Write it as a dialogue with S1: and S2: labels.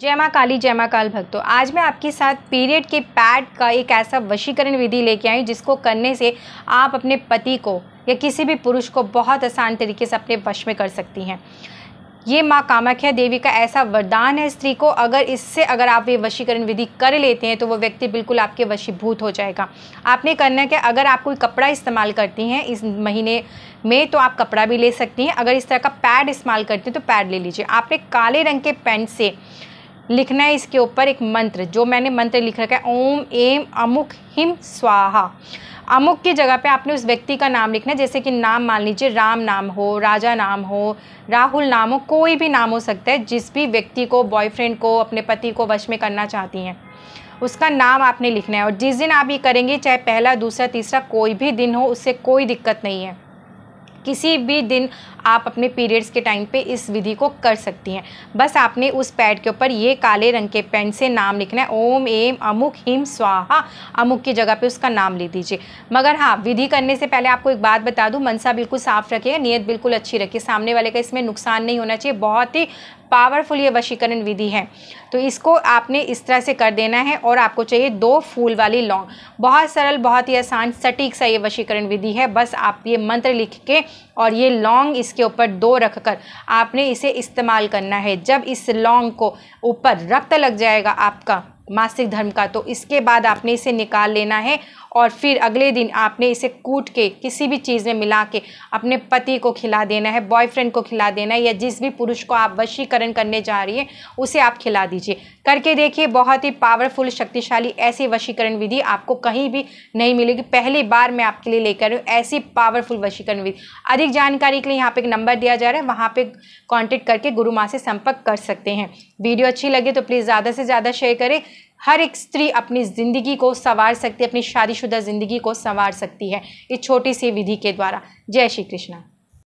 S1: जय माँ काली जय माँ काल भक्तों आज मैं आपके साथ पीरियड के पैड का एक ऐसा वशीकरण विधि लेके आई जिसको करने से आप अपने पति को या किसी भी पुरुष को बहुत आसान तरीके से अपने वश में कर सकती हैं ये माँ कामाख्या देवी का ऐसा वरदान है स्त्री को अगर इससे अगर आप ये वशीकरण विधि कर लेते हैं तो वो व्यक्ति बिल्कुल आपके वशीभूत हो जाएगा आपने करना क्या अगर आप कोई कपड़ा इस्तेमाल करती हैं इस महीने में तो आप कपड़ा भी ले सकती हैं अगर इस तरह का पैड इस्तेमाल करती हैं तो पैड ले लीजिए आपने काले रंग के पेंट से लिखना है इसके ऊपर एक मंत्र जो मैंने मंत्र लिख रखा है ओम एम अमुक हिम स्वाहा अमुक की जगह पे आपने उस व्यक्ति का नाम लिखना है जैसे कि नाम मान लीजिए राम नाम हो राजा नाम हो राहुल नाम हो कोई भी नाम हो सकता है जिस भी व्यक्ति को बॉयफ्रेंड को अपने पति को वश में करना चाहती हैं उसका नाम आपने लिखना है और जिस दिन आप ये करेंगे चाहे पहला दूसरा तीसरा कोई भी दिन हो उससे कोई दिक्कत नहीं है किसी भी दिन आप अपने पीरियड्स के टाइम पे इस विधि को कर सकती हैं बस आपने उस पैड के ऊपर ये काले रंग के पेन से नाम लिखना है ओम एम अमुक हिम स्वाहा अमुक की जगह पे उसका नाम ले दीजिए मगर हाँ विधि करने से पहले आपको एक बात बता दूँ मनसा बिल्कुल साफ़ रखिएगा नीयत बिल्कुल अच्छी रखिए सामने वाले का इसमें नुकसान नहीं होना चाहिए बहुत ही पावरफुल ये वशीकरण विधि है तो इसको आपने इस तरह से कर देना है और आपको चाहिए दो फूल वाली लौंग बहुत सरल बहुत ही आसान सटीक सा ये वशीकरण विधि है बस आप ये मंत्र लिख के और ये लौंग इसके ऊपर दो रख कर आपने इसे इस्तेमाल करना है जब इस लौंग को ऊपर रक्त लग जाएगा आपका मासिक धर्म का तो इसके बाद आपने इसे निकाल लेना है और फिर अगले दिन आपने इसे कूट के किसी भी चीज़ में मिला के अपने पति को खिला देना है बॉयफ्रेंड को खिला देना है या जिस भी पुरुष को आप वशीकरण करने जा रही है उसे आप खिला दीजिए करके देखिए बहुत ही पावरफुल शक्तिशाली ऐसी वशीकरण विधि आपको कहीं भी नहीं मिलेगी पहली बार मैं आपके लिए लेकर हूँ ऐसी पावरफुल वशीकरण विधि अधिक जानकारी के लिए यहाँ पर एक नंबर दिया जा रहा है वहाँ पर कॉन्टेक्ट करके गुरु माँ से संपर्क कर सकते हैं वीडियो अच्छी लगे तो प्लीज़ ज़्यादा से ज़्यादा शेयर करें हर एक स्त्री अपनी ज़िंदगी को संवार सकती है अपनी शादीशुदा ज़िंदगी को संवार सकती है इस छोटी सी विधि के द्वारा जय श्री कृष्णा